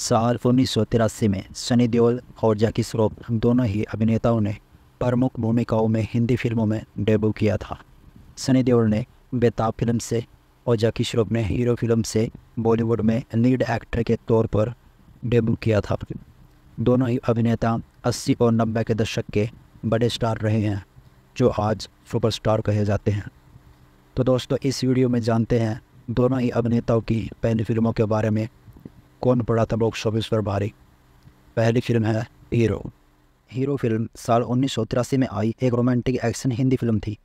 साल उन्नीस में सनी देओल और जैकी श्रॉफ दोनों ही अभिनेताओं ने प्रमुख भूमिकाओं में हिंदी फिल्मों में डेब्यू किया था सनी देओल ने बेताब फिल्म से और जैकी श्रॉफ ने हीरो फिल्म से बॉलीवुड में लीड एक्टर के तौर पर डेब्यू किया था दोनों ही अभिनेता 80 और 90 के दशक के बड़े स्टार रहे हैं जो आज सुपरस्टार कहे जाते हैं तो दोस्तों इस वीडियो में जानते हैं दोनों ही अभिनेताओं की पहली फिल्मों के बारे में कौन पड़ा था बॉक्स ऑफिस पर भारी पहली फिल्म है हीरो हीरो फिल्म साल उन्नीस में आई एक रोमांटिक एक्शन हिंदी फिल्म थी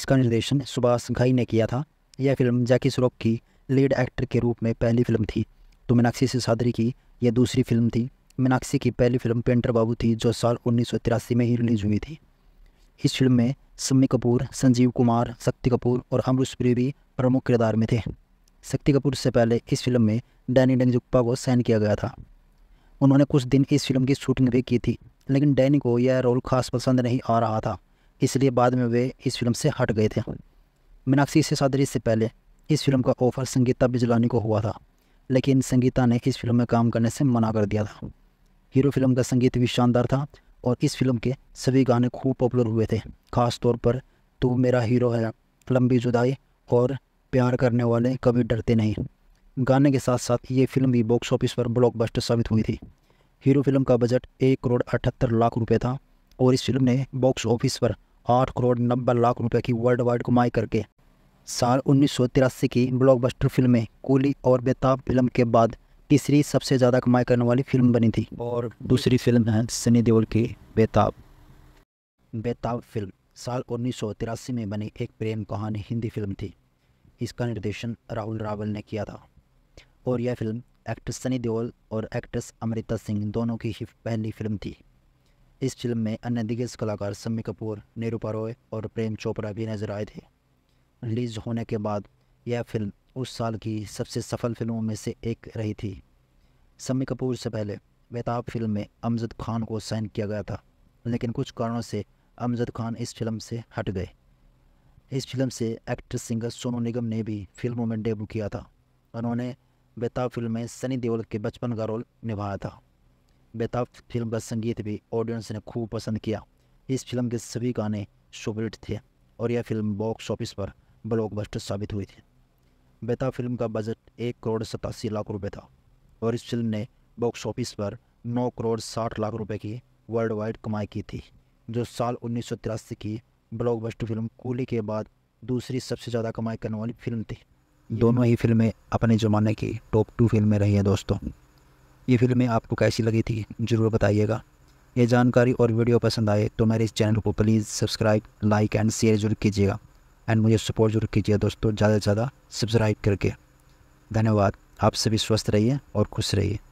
इसका निर्देशन सुभाष घई ने किया था यह फिल्म जैकी श्रॉफ की लीड एक्टर के रूप में पहली फिल्म थी तो मीनाक्षी से सादरी की यह दूसरी फिल्म थी मीनाक्षी की पहली फिल्म पेंटर बाबू थी जो साल उन्नीस में ही रिलीज हुई थी इस फिल्म में सम्मी कपूर संजीव कुमार शक्ति कपूर और अमरीश प्री भी प्रमुख किरदार में थे शक्ति कपूर से पहले इस फिल्म में डैनी डेंगजुक्पा को साइन किया गया था उन्होंने कुछ दिन इस फिल्म की शूटिंग भी की थी लेकिन डैनी को यह रोल खास पसंद नहीं आ रहा था इसलिए बाद में वे इस फिल्म से हट गए थे मीनाक्षी से शादी से पहले इस फिल्म का ऑफर संगीता बिजलानी को हुआ था लेकिन संगीता ने इस फिल्म में काम करने से मना कर दिया था हीरो फिल्म का संगीत भी शानदार था और इस फिल्म के सभी गाने खूब पॉपुलर हुए थे खास तौर पर तू मेरा हीरो है लंबी जुदाई और प्यार करने वाले कभी डरते नहीं गाने के साथ साथ ये फिल्म भी बॉक्स ऑफिस पर ब्लॉकबस्टर साबित हुई थी हीरो फिल्म का बजट एक करोड़ अठहत्तर लाख रुपए था और इस फिल्म ने बॉक्स ऑफिस पर आठ करोड़ नब्बे लाख रुपए की वर्ल्ड वाइड कमाई करके साल उन्नीस की ब्लॉकबस्टर फिल्में कूली और बेताब फिल्म के बाद तीसरी सबसे ज़्यादा कमाई करने वाली फिल्म बनी थी और दूसरी फिल्म है सनी देओल की बेताब बेताब फिल्म साल उन्नीस में बनी एक प्रेम कहानी हिंदी फिल्म थी इसका निर्देशन राहुल रावल ने किया था और यह फिल्म एक्ट्रेस सनी देओल और एक्ट्रेस अमृता सिंह दोनों की ही पहली फिल्म थी इस फिल्म में अन्य दिग्गज कलाकार सम्मी कपूर निरूपा रॉय और प्रेम चोपड़ा भी नजर आए थे रिलीज होने के बाद यह फिल्म उस साल की सबसे सफल फिल्मों में से एक रही थी सम्मी कपूर से पहले बेताब फिल्म में अमजद खान को साइन किया गया था लेकिन कुछ कारणों से अमजद खान इस फिल्म से हट गए इस फिल्म से एक्ट्रेस सिंगर सोनू निगम ने भी फिल्मों में डेब्यू किया था उन्होंने बेताब फिल्म में सनी देओल के बचपन का रोल निभाया था बेताब फिल्म का संगीत भी ऑडियंस ने खूब पसंद किया इस फिल्म के सभी गाने सुपरहिट थे और यह फिल्म बॉक्स ऑफिस पर ब्लॉकबस्टर साबित हुई थी बेताब फिल्म का बजट एक करोड़ सतासी लाख रुपये था और इस फिल्म ने बॉक्स ऑफिस पर नौ करोड़ साठ लाख रुपये की वर्ल्ड वाइड कमाई की थी जो साल उन्नीस की ब्लॉकबस्टर फिल्म कूली के बाद दूसरी सबसे ज़्यादा कमाई करने वाली फिल्म थी दोनों ही फिल्में अपने ज़माने की टॉप टू फिल्में रही हैं दोस्तों ये फिल्में आपको कैसी लगी थी ज़रूर बताइएगा ये जानकारी और वीडियो पसंद आए तो मेरे इस चैनल को please subscribe like and share जरूर कीजिएगा एंड मुझे सपोर्ट जरूर कीजिएगा दोस्तों ज़्यादा से ज़्यादा सब्सक्राइब करके धन्यवाद आप सभी स्वस्थ रहिए और खुश रहिए